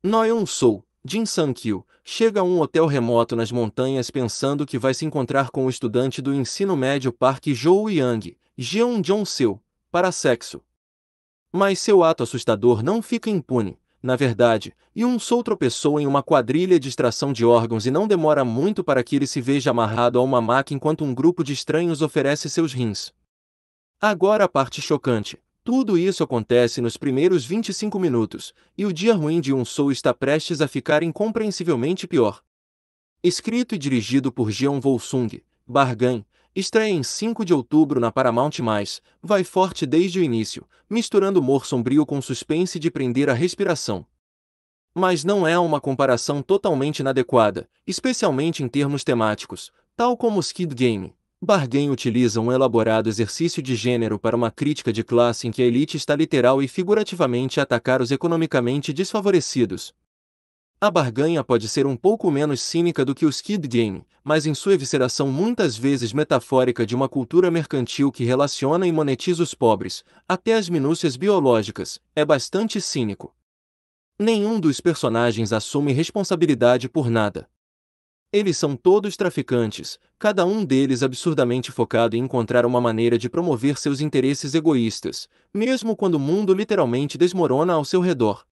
Noyeon Sou, Jin Sang-kyu, chega a um hotel remoto nas montanhas pensando que vai se encontrar com o estudante do ensino médio Park Zhou Yang, Jeon Jong-seo, para sexo. Mas seu ato assustador não fica impune. Na verdade, Yun Sou tropeçou em uma quadrilha de extração de órgãos e não demora muito para que ele se veja amarrado a uma maca enquanto um grupo de estranhos oferece seus rins. Agora a parte chocante. Tudo isso acontece nos primeiros 25 minutos, e o dia ruim de um Soul está prestes a ficar incompreensivelmente pior. Escrito e dirigido por Jeon Volsung, Bargan, estreia em 5 de outubro na Paramount+, vai forte desde o início, misturando humor sombrio com suspense de prender a respiração. Mas não é uma comparação totalmente inadequada, especialmente em termos temáticos, tal como Skid Game, Bargain utiliza um elaborado exercício de gênero para uma crítica de classe em que a elite está literal e figurativamente a atacar os economicamente desfavorecidos. A barganha pode ser um pouco menos cínica do que o skid game, mas em sua evisceração muitas vezes metafórica de uma cultura mercantil que relaciona e monetiza os pobres, até as minúcias biológicas, é bastante cínico. Nenhum dos personagens assume responsabilidade por nada. Eles são todos traficantes, cada um deles absurdamente focado em encontrar uma maneira de promover seus interesses egoístas, mesmo quando o mundo literalmente desmorona ao seu redor.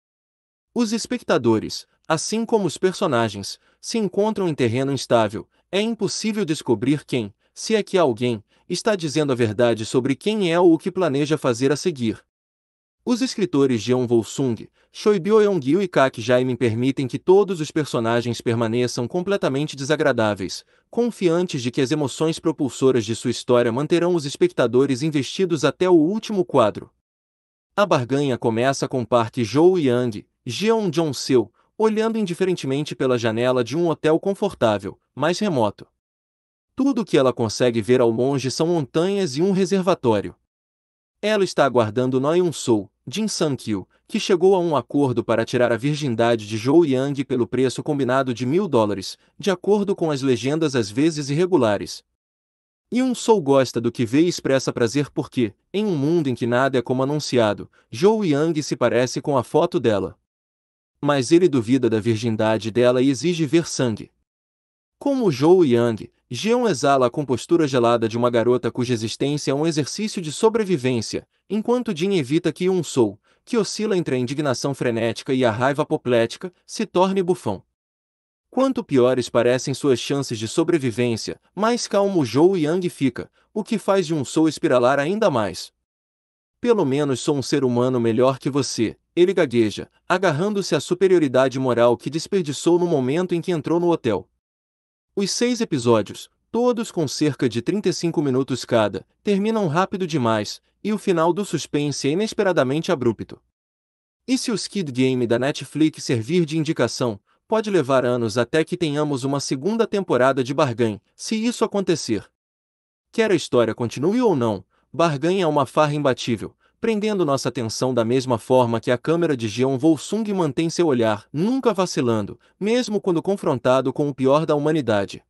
Os espectadores, assim como os personagens, se encontram em terreno instável, é impossível descobrir quem, se é que alguém, está dizendo a verdade sobre quem é ou o que planeja fazer a seguir. Os escritores Jeon Wolsung, Choi Byo-yong-gil e Kak Jaimin permitem que todos os personagens permaneçam completamente desagradáveis, confiantes de que as emoções propulsoras de sua história manterão os espectadores investidos até o último quadro. A barganha começa com Park Joo Yang, Jeon Jong-seo, olhando indiferentemente pela janela de um hotel confortável, mais remoto. Tudo o que ela consegue ver ao longe são montanhas e um reservatório. Ela está aguardando Noyun Sou, Jin Sankyu, que chegou a um acordo para tirar a virgindade de Zhou Yang pelo preço combinado de mil dólares, de acordo com as legendas às vezes irregulares. Yun Sou gosta do que vê e expressa prazer porque, em um mundo em que nada é como anunciado, Zhou Yang se parece com a foto dela. Mas ele duvida da virgindade dela e exige ver sangue. Como Zhou Yang, Jean exala a compostura gelada de uma garota cuja existência é um exercício de sobrevivência, enquanto Jean evita que um Sou, que oscila entre a indignação frenética e a raiva apoplética, se torne bufão. Quanto piores parecem suas chances de sobrevivência, mais calmo Zhou Yang fica, o que faz de um Sou espiralar ainda mais. Pelo menos sou um ser humano melhor que você, ele gagueja, agarrando-se à superioridade moral que desperdiçou no momento em que entrou no hotel. Os seis episódios, todos com cerca de 35 minutos cada, terminam rápido demais, e o final do suspense é inesperadamente abrupto. E se o Skid Game da Netflix servir de indicação, pode levar anos até que tenhamos uma segunda temporada de Bargain, se isso acontecer. Quer a história continue ou não, Bargain é uma farra imbatível, prendendo nossa atenção da mesma forma que a câmera de Jeon Volsung mantém seu olhar, nunca vacilando, mesmo quando confrontado com o pior da humanidade.